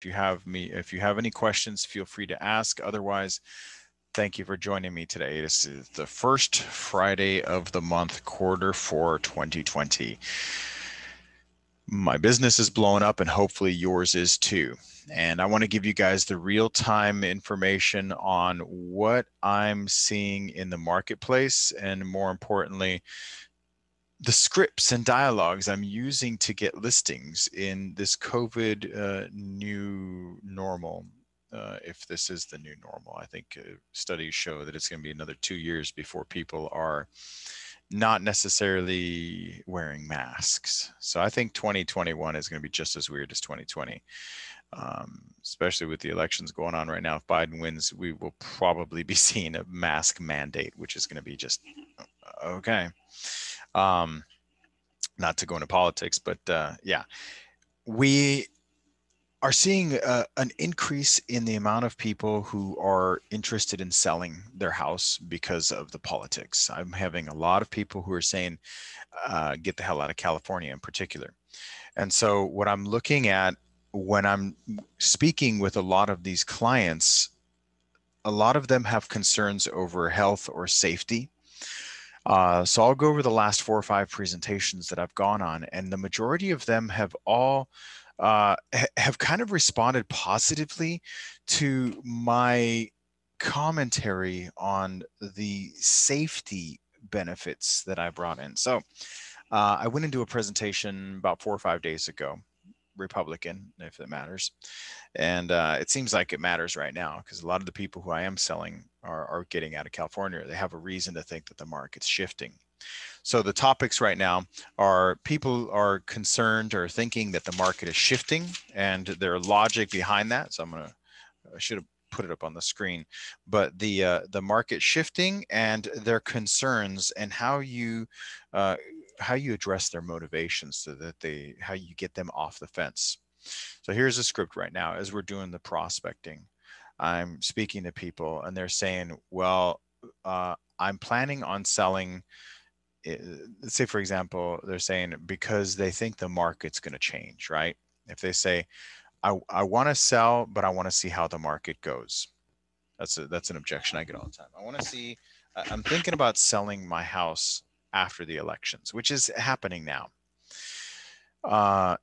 If you have me, if you have any questions, feel free to ask. Otherwise, thank you for joining me today. This is the first Friday of the month, quarter for 2020. My business is blowing up and hopefully yours is too. And I want to give you guys the real time information on what I'm seeing in the marketplace and more importantly, the scripts and dialogues I'm using to get listings in this COVID uh, new normal, uh, if this is the new normal, I think uh, studies show that it's going to be another two years before people are not necessarily wearing masks. So I think 2021 is going to be just as weird as 2020, um, especially with the elections going on right now. If Biden wins, we will probably be seeing a mask mandate, which is going to be just uh, okay. Um, not to go into politics, but uh, yeah, we are seeing uh, an increase in the amount of people who are interested in selling their house because of the politics. I'm having a lot of people who are saying, uh, get the hell out of California in particular. And so, what I'm looking at when I'm speaking with a lot of these clients, a lot of them have concerns over health or safety uh, so I'll go over the last four or five presentations that I've gone on, and the majority of them have all uh, ha have kind of responded positively to my commentary on the safety benefits that I brought in. So uh, I went into a presentation about four or five days ago, Republican, if it matters. And uh, it seems like it matters right now because a lot of the people who I am selling are, are getting out of California. They have a reason to think that the market's shifting. So the topics right now are people are concerned or thinking that the market is shifting and their logic behind that. So I'm gonna I should have put it up on the screen, but the uh, the market shifting and their concerns and how you uh, how you address their motivations so that they how you get them off the fence. So here's a script right now as we're doing the prospecting. I'm speaking to people and they're saying, well, uh, I'm planning on selling. Eh, let's say, for example, they're saying because they think the market's going to change, right? If they say, I, I want to sell, but I want to see how the market goes. That's a, that's an objection I get all the time. I want to see. I'm thinking about selling my house after the elections, which is happening now. Uh,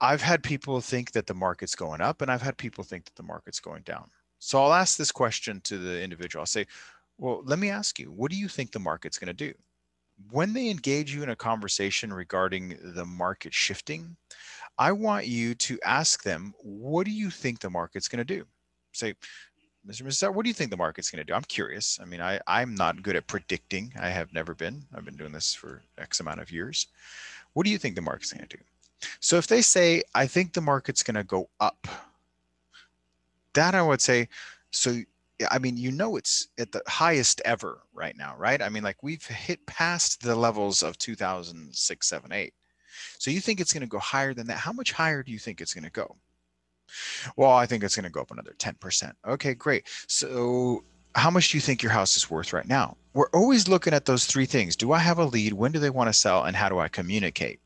I've had people think that the market's going up, and I've had people think that the market's going down. So I'll ask this question to the individual. I'll say, well, let me ask you, what do you think the market's going to do? When they engage you in a conversation regarding the market shifting, I want you to ask them, what do you think the market's going to do? Say, Mr. Mrs. what do you think the market's going to do? I'm curious. I mean, I, I'm not good at predicting. I have never been. I've been doing this for X amount of years. What do you think the market's going to do? So if they say, I think the market's going to go up, that I would say, so I mean, you know, it's at the highest ever right now, right? I mean, like we've hit past the levels of 2006, 7, 8. So you think it's going to go higher than that? How much higher do you think it's going to go? Well, I think it's going to go up another 10%. Okay, great. So how much do you think your house is worth right now? We're always looking at those three things. Do I have a lead? When do they want to sell? And how do I communicate?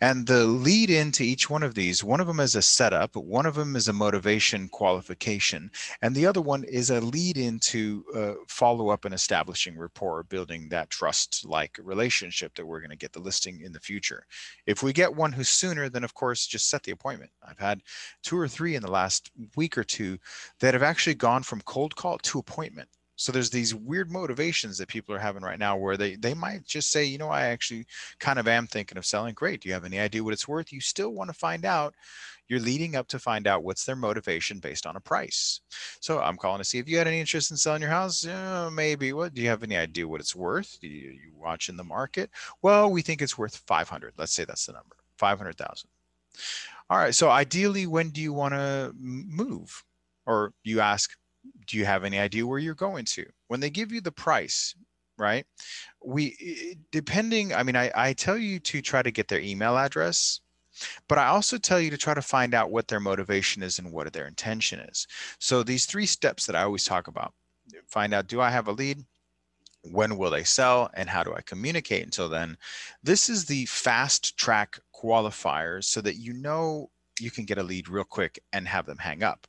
And the lead into each one of these, one of them is a setup, one of them is a motivation qualification, and the other one is a lead into uh, follow up and establishing rapport, building that trust like relationship that we're going to get the listing in the future. If we get one who's sooner, then of course, just set the appointment. I've had two or three in the last week or two that have actually gone from cold call to appointment so there's these weird motivations that people are having right now where they they might just say you know i actually kind of am thinking of selling great do you have any idea what it's worth you still want to find out you're leading up to find out what's their motivation based on a price so i'm calling to see if you had any interest in selling your house yeah, uh, maybe what do you have any idea what it's worth do you, you watch in the market well we think it's worth 500 let's say that's the number 500000 all right so ideally when do you want to move or you ask do you have any idea where you're going to when they give you the price right we depending i mean I, I tell you to try to get their email address but i also tell you to try to find out what their motivation is and what their intention is so these three steps that i always talk about find out do i have a lead when will they sell and how do i communicate until then this is the fast track qualifiers so that you know you can get a lead real quick and have them hang up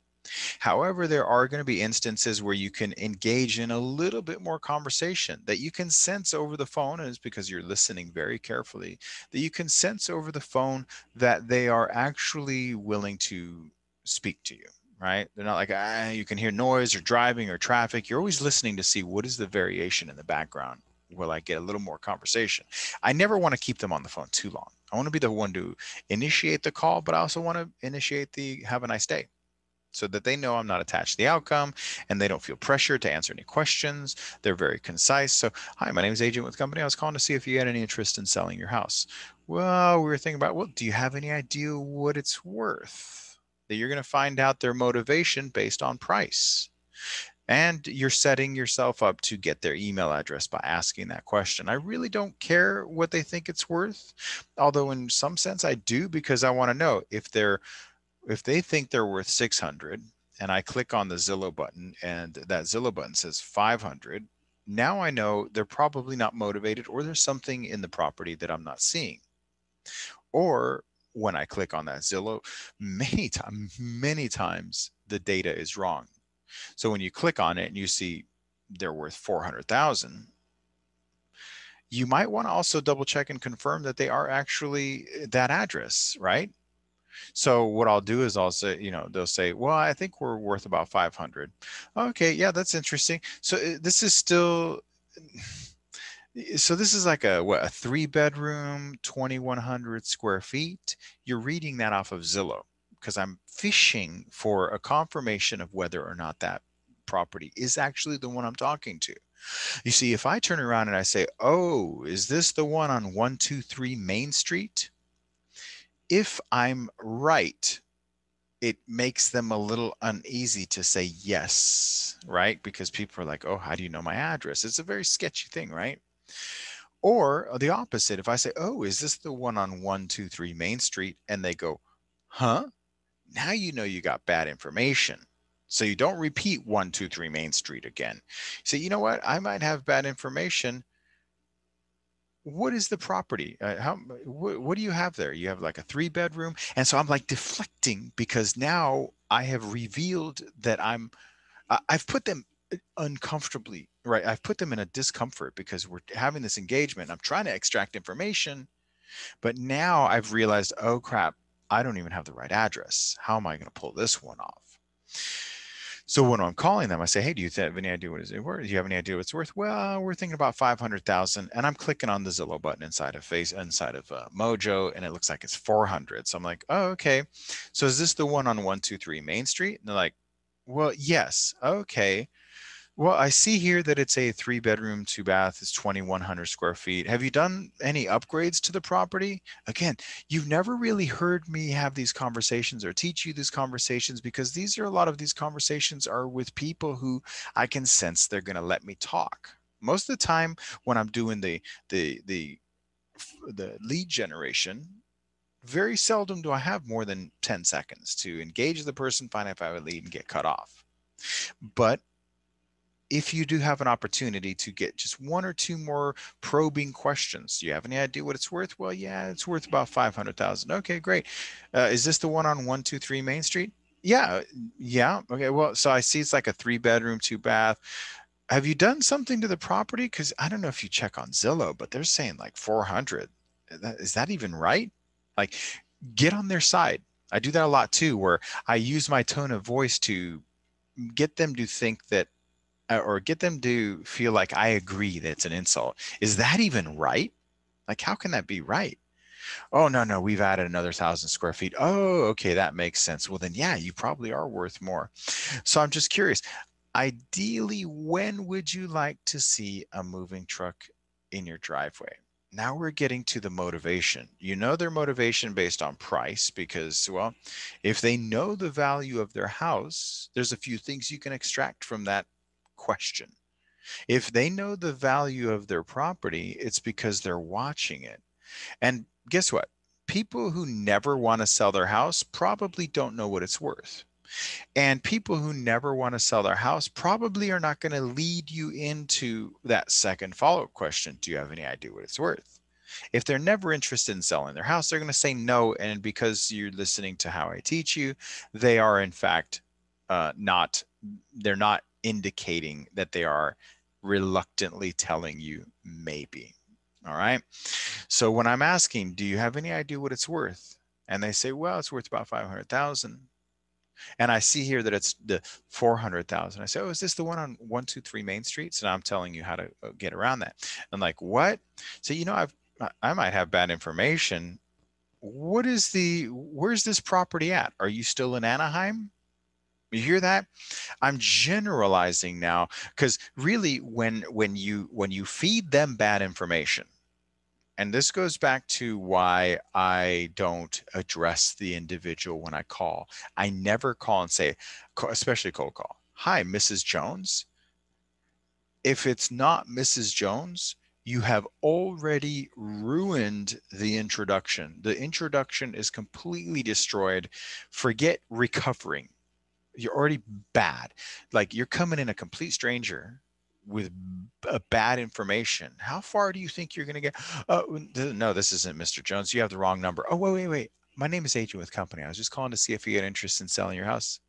However, there are going to be instances where you can engage in a little bit more conversation that you can sense over the phone, and it's because you're listening very carefully, that you can sense over the phone that they are actually willing to speak to you right? They're not like ah, you can hear noise or driving or traffic. You're always listening to see what is the variation in the background. Will I get a little more conversation? I never want to keep them on the phone too long. I want to be the one to initiate the call, but I also want to initiate the have a nice day so that they know I'm not attached to the outcome and they don't feel pressure to answer any questions. They're very concise. So, hi, my name is Agent with Company. I was calling to see if you had any interest in selling your house. Well, we were thinking about, well, do you have any idea what it's worth? That you're going to find out their motivation based on price. And you're setting yourself up to get their email address by asking that question. I really don't care what they think it's worth, although, in some sense, I do because I want to know if they're if they think they're worth 600 and I click on the Zillow button and that Zillow button says 500, now I know they're probably not motivated or there's something in the property that I'm not seeing. Or when I click on that Zillow, many times, many times the data is wrong. So when you click on it and you see they're worth 400,000, you might want to also double check and confirm that they are actually eh, that address, right? So what I'll do is I'll say, you know, they'll say, well, I think we're worth about 500. Okay, yeah, that's interesting. So uh, this is still, eh, so this is like a what a three bedroom, 2100 square feet. You're reading that off of Zillow because I'm fishing for a confirmation of whether or not that property is actually the one I'm talking to. You see, if I turn around and I say, oh, is this the one on 123 Main Street? if I'm right, it makes them a little uneasy to say yes, right? Because people are like, oh, how do you know my address? It's a very sketchy thing, right? Or the opposite, if I say, oh, is this the one on 123 Main Street? And they go, huh? Now you know you got bad information. So you don't repeat 123 Main Street again. You say, you know what? I might have bad information what is the property? Uh, how wh- what do you have there? You have like a three bedroom, and so I'm like deflecting because now I have revealed that I'm uh, I've put them uh, uncomfortably right. I've put them in a discomfort because we're having this engagement. I'm trying to extract information, but now I've realized, oh crap, I don't even have the right address. How am I going to pull this one off? So when I'm calling them, I say, "Hey, do you have any idea what is it worth? Do you have any idea what it's worth?" Well, we're thinking about five hundred thousand, and I'm clicking on the Zillow button inside of Face, inside of uh, Mojo, and it looks like it's four hundred. So I'm like, "Oh, okay." So is this the one on one two three Main Street? And they're like, "Well, yes." Okay. Well, I see here that it's a three bedroom, two bath, is 2,100 square feet. Have you done any upgrades to the property? Again, you've never really heard me have these conversations or teach you these conversations because these are a lot of these conversations are with people who I can sense they're going to let me talk. Most of the time when I'm doing the, the, the, the lead generation, very seldom do I have more than 10 seconds to engage the person, find out if I have a lead and get cut off. But if you do have an opportunity to get just one or two more probing questions, do you have any idea what it's worth? Well, yeah, it's worth about 500,000. Okay, great. Uh, is this the one on 123 Main Street? Yeah, yeah. Okay, well, so I see it's like a three bedroom, two bath. Have you done something to the property? Because I don't know if you check on Zillow, but they're saying like 400. Is that even right? Like, get on their side. I do that a lot too, where I use my tone of voice to get them to think that uh, or get them to feel like I agree that it's an insult. Is that even right? Like, how can that be right? Oh, no, no, we've added another thousand square feet. Oh, okay, that makes sense. Well, then, yeah, you probably are worth more. So I'm just curious. Ideally, when would you like to see a moving truck in your driveway? now we're getting to the motivation. You know their motivation based on price because, well, if they know the value of their house, there's a few things you can extract from that question. If they know the value of their property, it's because they're watching it. And guess what? People who never want to sell their house probably don't know what it's worth. And people who never want to sell their house probably are not going to lead you into that second follow up question Do you have any idea what it's worth? If they're never interested in selling their house, they're going to say no. And because you're listening to how I teach you, they are in fact uh, not, they're not indicating that they are reluctantly telling you maybe. All right. So when I'm asking, do you have any idea what it's worth? And they say, well, it's worth about 500,000. And I see here that it's the 400,000. I say, oh, is this the one on 123 Main Street? So I'm telling you how to uh, get around that. I'm like, what? So, you know, I've, I might have bad information. What is the, where's this property at? Are you still in Anaheim? you hear that i'm generalizing now because really when when you when you feed them bad information and this goes back to why i don't address the individual when i call i never call and say especially cold call hi mrs jones if it's not mrs jones you have already ruined the introduction the introduction is completely destroyed forget recovering you're already bad like you're coming in a complete stranger with a bad information how far do you think you're going to get oh no this isn't mr jones you have the wrong number oh wait wait wait my name is agent with company i was just calling to see if you had interest in selling your house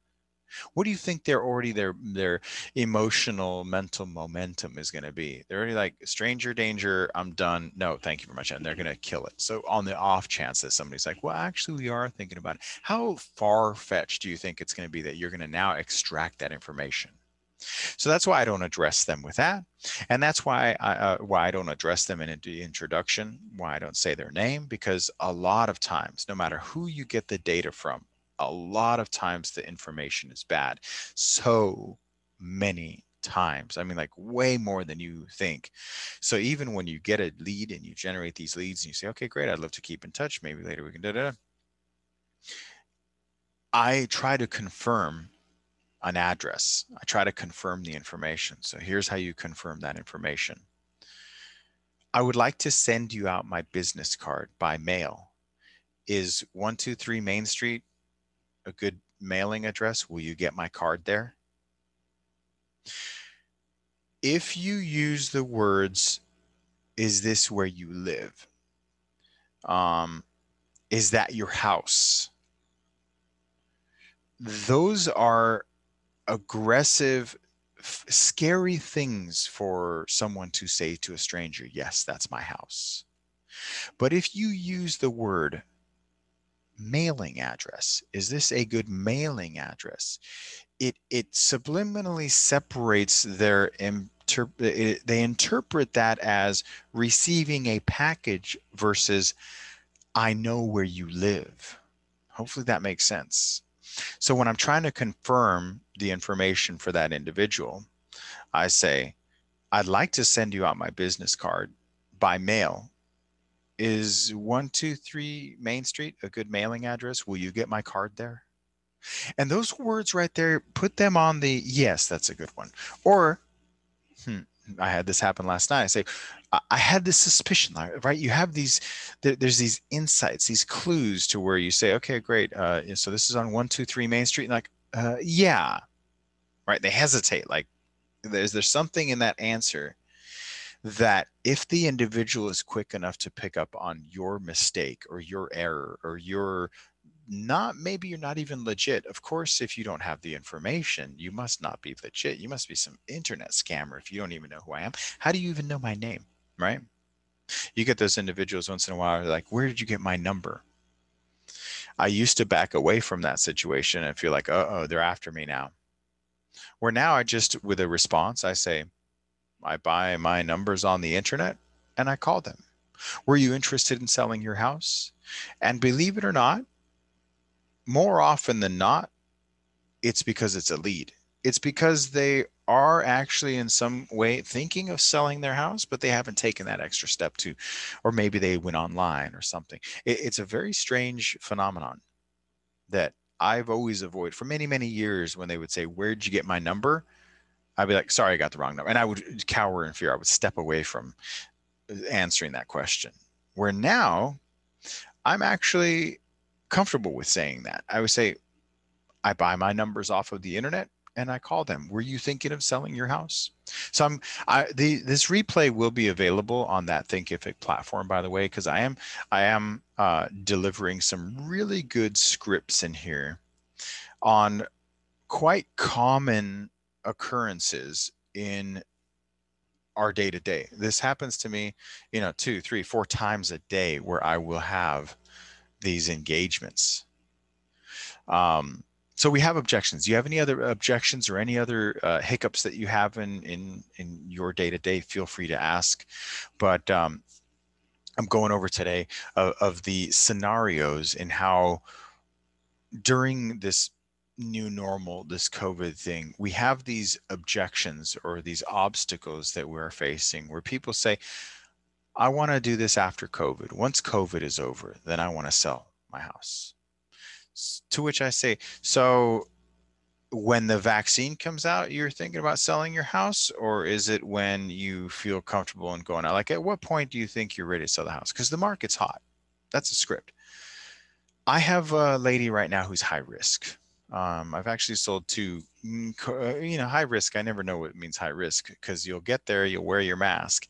what do you think they're already their their emotional mental momentum is going to be? They're already like stranger danger. I'm done. No, thank you very much, and they're going to kill it. So on the off chance that somebody's like, well, actually, we are thinking about it. How far fetched do you think it's going to be that you're going to now extract that information? So that's why I don't address them with that, and that's why I, uh, why I don't address them in the introduction. Why I don't say their name because a lot of times, no matter who you get the data from, a lot of times the information is bad. So many times. I mean, like way more than you think. So even when you get a lead and you generate these leads and you say, okay, great, I'd love to keep in touch. Maybe later we can da da. I try to confirm an address. I try to confirm the information. So here's how you confirm that information. I would like to send you out my business card by mail. Is 123 Main Street a good mailing address, will you get my card there? If you use the words, is this where you live? Um, is that your house? Those are aggressive, scary things for someone to say to a stranger. Yes, that's my house. But if you use the word, mailing address? Is this a good mailing address? It, it subliminally separates their inter, it, eh, eh, they interpret that as receiving a package versus I know where you live. Hopefully that makes sense. So when I'm trying to confirm the information for that individual, I say, I'd like to send you out my business card by mail is 123 Main Street a good mailing address? Will you get my card there? And those words right there, put them on the yes, that's a good one. Or, hmm, I had this happen last night. I say, I had this suspicion, right? You have these, there's these insights, these clues to where you say, okay, great. Uh, so this is on 123 Main Street. And like, uh, yeah, right? They hesitate. Like, is there something in that answer that if the individual is quick enough to pick up on your mistake or your error or your not maybe you're not even legit of course if you don't have the information you must not be legit you must be some internet scammer if you don't even know who i am how do you even know my name right you get those individuals once in a while like where did you get my number i used to back away from that situation and feel like oh they're after me now where now i just with a response i say I buy my numbers on the internet and I call them. Were you interested in selling your house? And believe it or not, more often than not, it's because it's a lead. It's because they are actually in some way thinking of selling their house, but they haven't taken that extra step to, or maybe they went online or something. It, it's a very strange phenomenon that I've always avoided for many, many years when they would say, Where'd you get my number? I'd be like, sorry, I got the wrong number. And I would cower in fear. I would step away from uh, answering that question. Where now I'm actually comfortable with saying that. I would say, I buy my numbers off of the internet and I call them. Were you thinking of selling your house? So I'm, I, the, this replay will be available on that Thinkific platform, by the way, because I am, I am uh, delivering some really good scripts in here on quite common occurrences in our day to day. This happens to me, you know, two, three, four times a day where I will have these engagements. Um, so we have objections. Do you have any other objections or any other uh, hiccups that you have in in in your day to day? Feel free to ask. But um, I'm going over today of, uh, of the scenarios and how during this new normal, this COVID thing, we have these objections or these obstacles that we're facing where people say, I want to do this after COVID. Once COVID is over, then I want to sell my house. To which I say, so when the vaccine comes out, you're thinking about selling your house, or is it when you feel comfortable and going out? Like, at what point do you think you're ready to sell the house? Because the market's hot. That's a script. I have a lady right now who's high risk um, I've actually sold two, mm, uh, you know, high risk. I never know what means high risk because you'll get there, you'll wear your mask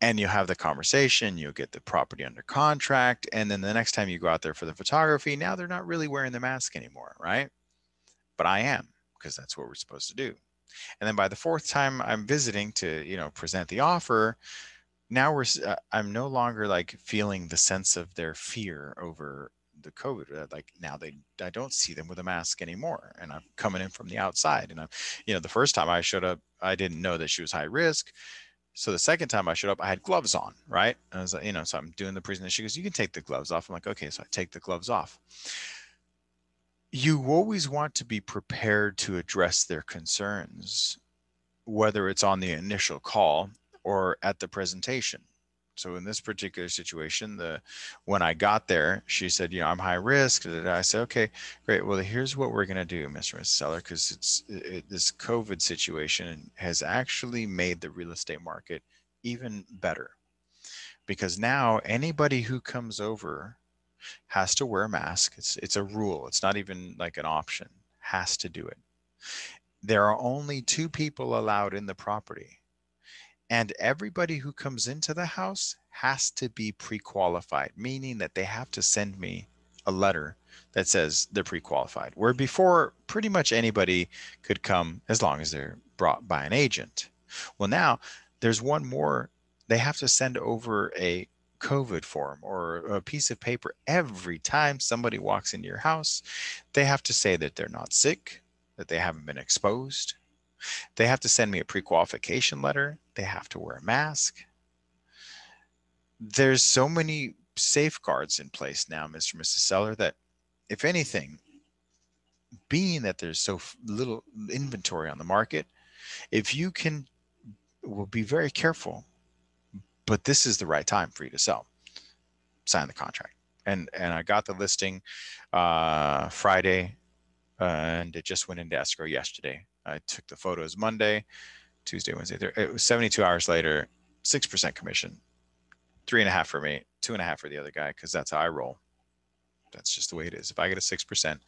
and you'll have the conversation, you'll get the property under contract. And then the next time you go out there for the photography, now they're not really wearing the mask anymore, right? But I am because that's what we're supposed to do. And then by the fourth time I'm visiting to, you know, present the offer, now we're, uh, I'm no longer like feeling the sense of their fear over the COVID. Uh, like now they, I don't see them with a mask anymore, and I'm coming in from the outside. And I'm, you know, the first time I showed up, I didn't know that she was high risk. So the second time I showed up, I had gloves on, right? And I was like, you know, so I'm doing the presentation. She goes, "You can take the gloves off." I'm like, "Okay." So I take the gloves off. You always want to be prepared to address their concerns, whether it's on the initial call or at the presentation so in this particular situation, the when I got there, she said, you know, I'm high risk. I said, okay, great. Well, here's what we're gonna do, Mr. and Seller, because it's it, this COVID situation has actually made the real estate market even better, because now anybody who comes over has to wear a mask. It's it's a rule. It's not even like an option. Has to do it. There are only two people allowed in the property and everybody who comes into the house has to be pre qualified, meaning that they have to send me a letter that says they're pre qualified, where before pretty much anybody could come as long as they're brought by an agent. Well, now there's one more. They have to send over a COVID form or a piece of paper every time somebody walks into your house. They have to say that they're not sick, that they haven't been exposed, they have to send me a pre-qualification letter. They have to wear a mask. There's so many safeguards in place now, Mr. and Mrs. Seller, that if anything, being that there's so little inventory on the market, if you can, will be very careful, but this is the right time for you to sell. Sign the contract. And, and I got the listing uh, Friday uh, and it just went into escrow yesterday. I took the photos Monday, Tuesday, Wednesday. There, It was 72 hours later, 6% commission, three and a half for me, two and a half for the other guy, because that's how I roll. That's just the way it is. If I get a 6%,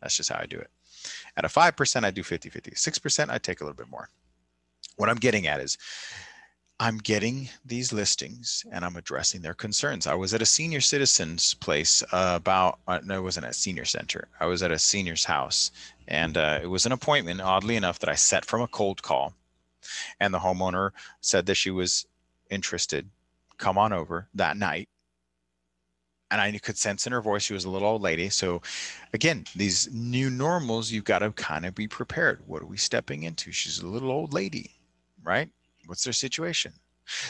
that's just how I do it. At a 5%, I do 50 50. 6%, I take a little bit more. What I'm getting at is I'm getting these listings and I'm addressing their concerns. I was at a senior citizens place uh, about, uh, no, it wasn't at senior center. I was at a senior's house and uh, it was an appointment, oddly enough, that I set from a cold call. And the homeowner said that she was interested, come on over that night. And I could sense in her voice, she was a little old lady. So, again, these new normals, you've got to kind of be prepared. What are we stepping into? She's a little old lady, right? What's their situation?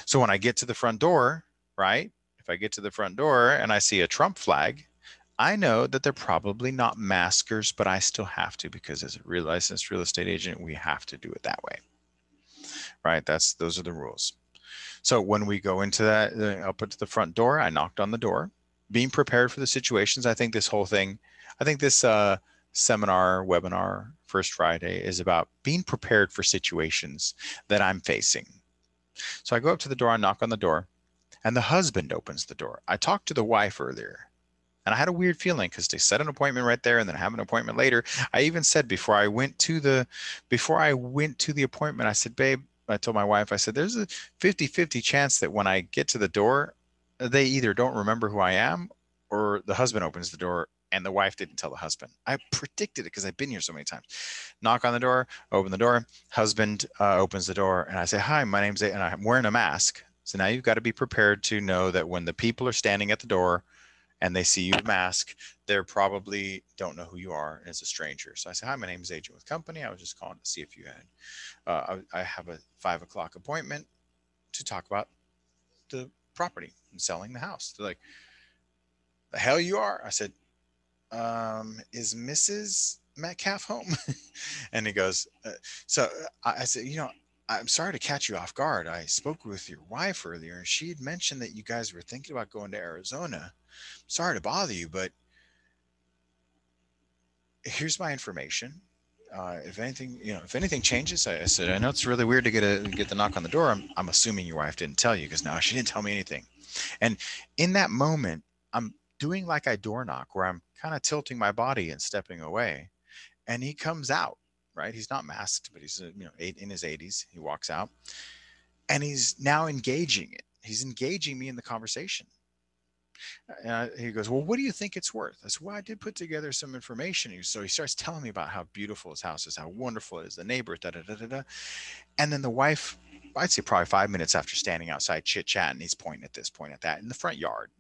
So when I get to the front door, right? If I get to the front door and I see a Trump flag, I know that they're probably not maskers, but I still have to because as a real licensed real estate agent, we have to do it that way. Right? That's those are the rules. So when we go into that I'll put to the front door, I knocked on the door, being prepared for the situations. I think this whole thing, I think this uh, seminar, webinar, First Friday is about being prepared for situations that I'm facing. So I go up to the door, I knock on the door, and the husband opens the door. I talked to the wife earlier, and I had a weird feeling because they set an appointment right there and then have an appointment later. I even said before I went to the before I went to the appointment, I said, babe, I told my wife, I said, there's a 50-50 chance that when I get to the door, they either don't remember who I am or the husband opens the door and the wife didn't tell the husband. I predicted it because I've been here so many times. Knock on the door, open the door. Husband uh, opens the door, and I say, "Hi, my name's A," and I'm wearing a mask. So now you've got to be prepared to know that when the people are standing at the door, and they see you mask, they're probably don't know who you are and it's a stranger. So I say, hi, my name is agent with company. I was just calling to see if you had, uh, I, I, have a five o'clock appointment to talk about the property and selling the house. They're like, the hell you are. I said, um, is Mrs. Metcalf home? and he goes, uh, so uh, I, I said, you know, I'm sorry to catch you off guard. I spoke with your wife earlier and she had mentioned that you guys were thinking about going to Arizona. Sorry to bother you, but here's my information. Uh, if anything, you know, if anything changes, I, I, said, I know it's really weird to get a get the knock on the door. I'm, I'm assuming your wife didn't tell you because now she didn't tell me anything. And in that moment, I'm doing like I door knock where I'm kind of tilting my body and stepping away. And he comes out, right? He's not masked, but he's uh, you know eight in his 80s. He walks out, and he's now engaging it. He's engaging me in the conversation. And uh, I, he goes, "Well, what do you think it's worth?" I said, "Well, I did put together some information." so he starts telling me about how beautiful his house is, how wonderful it is, the neighbor, da da da da da. And then the wife, I'd say probably five minutes after standing outside chit chatting, he's pointing at this, point at that in the front yard.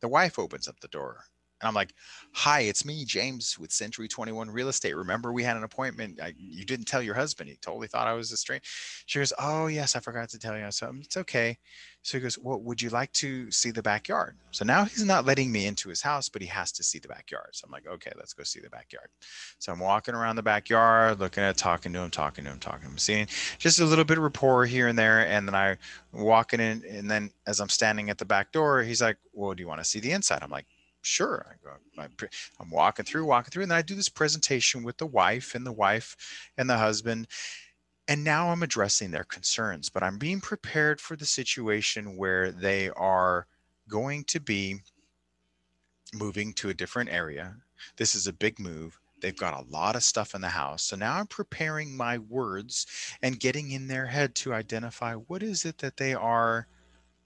The wife opens up the door and I'm like, hi, it's me, James with Century 21 Real Estate. Remember we had an appointment. I, you didn't tell your husband. He totally thought I was a stranger. She goes, oh, yes, I forgot to tell you. something. Mm, it's okay. So he goes, well, would you like to see the backyard? So now he's not letting me into his house, but he has to see the backyard. So I'm like, okay, let's go see the backyard. So I'm walking around the backyard, looking at, talking to him, talking to him, talking to him, seeing just a little bit of rapport here and there. And then I walking in, and then as I'm standing at the back door, he's like, well, do you want to see the inside? I'm like, sure i go i'm walking through walking through and then i do this presentation with the wife and the wife and the husband and now i'm addressing their concerns but i'm being prepared for the situation where they are going to be moving to a different area this is a big move They've got a lot of stuff in the house. So now I'm preparing my words and getting in their head to identify what is it that they are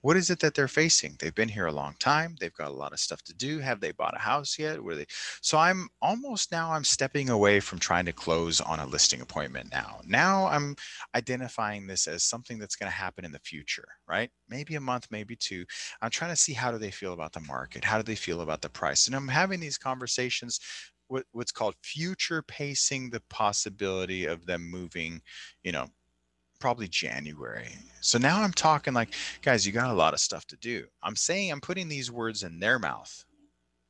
what is it that they're facing they've been here a long time they've got a lot of stuff to do have they bought a house yet were they so i'm almost now i'm stepping away from trying to close on a listing appointment now now i'm identifying this as something that's going to happen in the future right maybe a month maybe two i'm trying to see how do they feel about the market how do they feel about the price and i'm having these conversations what's called future pacing the possibility of them moving you know probably January. So now I'm talking like, guys, you got a lot of stuff to do. I'm saying I'm putting these words in their mouth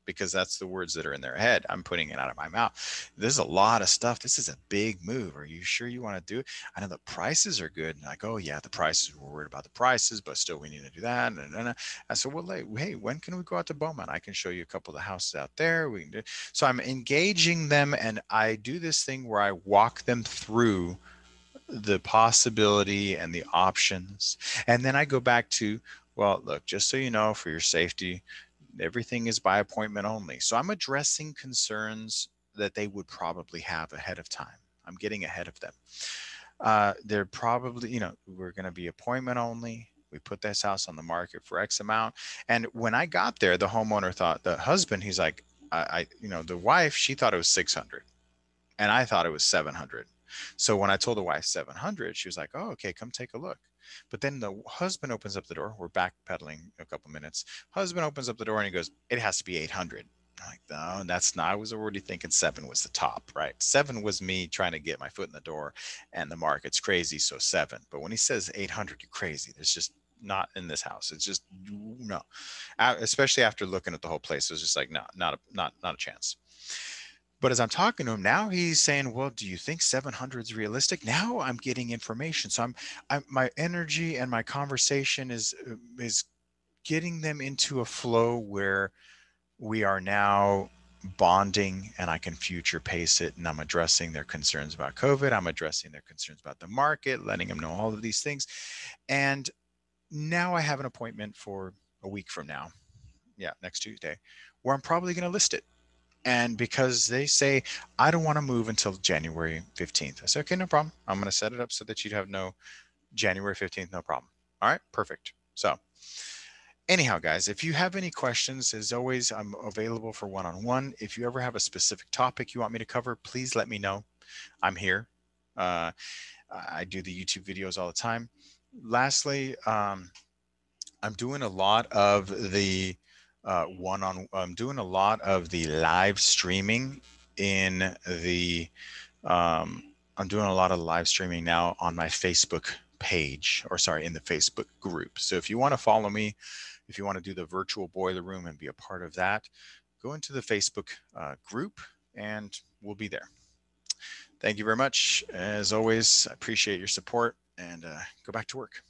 because that's the words that are in their head. I'm putting it out of my mouth. There's a lot of stuff. This is a big move. Are you sure you want to do it? I know the prices are good. And like, oh yeah, the prices, we're worried about the prices, but still we need to do that. And, and, and I said, well, hey, when can we go out to Beaumont? I can show you a couple of the houses out there. We can do it. So I'm engaging them and I do this thing where I walk them through the possibility and the options. And then I go back to, well, look, just so you know, for your safety, everything is by appointment only. So I'm addressing concerns that they would probably have ahead of time. I'm getting ahead of them. Uh, they're probably, you know, we're going to be appointment only. We put this house on the market for X amount. And when I got there, the homeowner thought the husband, he's like, I, I you know, the wife, she thought it was 600 and I thought it was 700. So when I told the wife 700, she was like, oh, okay, come take a look. But then the husband opens up the door. We're backpedaling a couple minutes. Husband opens up the door and he goes, it has to be 800. I'm like, no, that's not. I was already thinking seven was the top, right? Seven was me trying to get my foot in the door and the market's crazy. So seven. But when he says 800, you're crazy. There's just not in this house. It's just no, especially after looking at the whole place. It was just like, no, not a, not, not a chance. But as I'm talking to him now, he's saying, "Well, do you think 700 is realistic?" Now I'm getting information, so I'm, I'm my energy and my conversation is uh, is getting them into a flow where we are now bonding and I can future pace it and I'm addressing their concerns about COVID. I'm addressing their concerns about the market, letting them know all of these things. And now I have an appointment for a week from now. Yeah, next Tuesday, where I'm probably going to list it and because they say i don't want to move until january 15th i say okay no problem i'm going to set it up so that you'd have no january 15th no problem all right perfect so anyhow guys if you have any questions as always i'm available for one-on-one if you ever have a specific topic you want me to cover please let me know i'm here uh, i do the youtube videos all the time lastly um, i'm doing a lot of the uh, one on. I'm doing a lot of the live streaming in the. Um, I'm doing a lot of live streaming now on my Facebook page, or sorry, in the Facebook group. So if you want to follow me, if you want to do the virtual boiler room and be a part of that, go into the Facebook uh, group and we'll be there. Thank you very much. As always, I appreciate your support and uh, go back to work.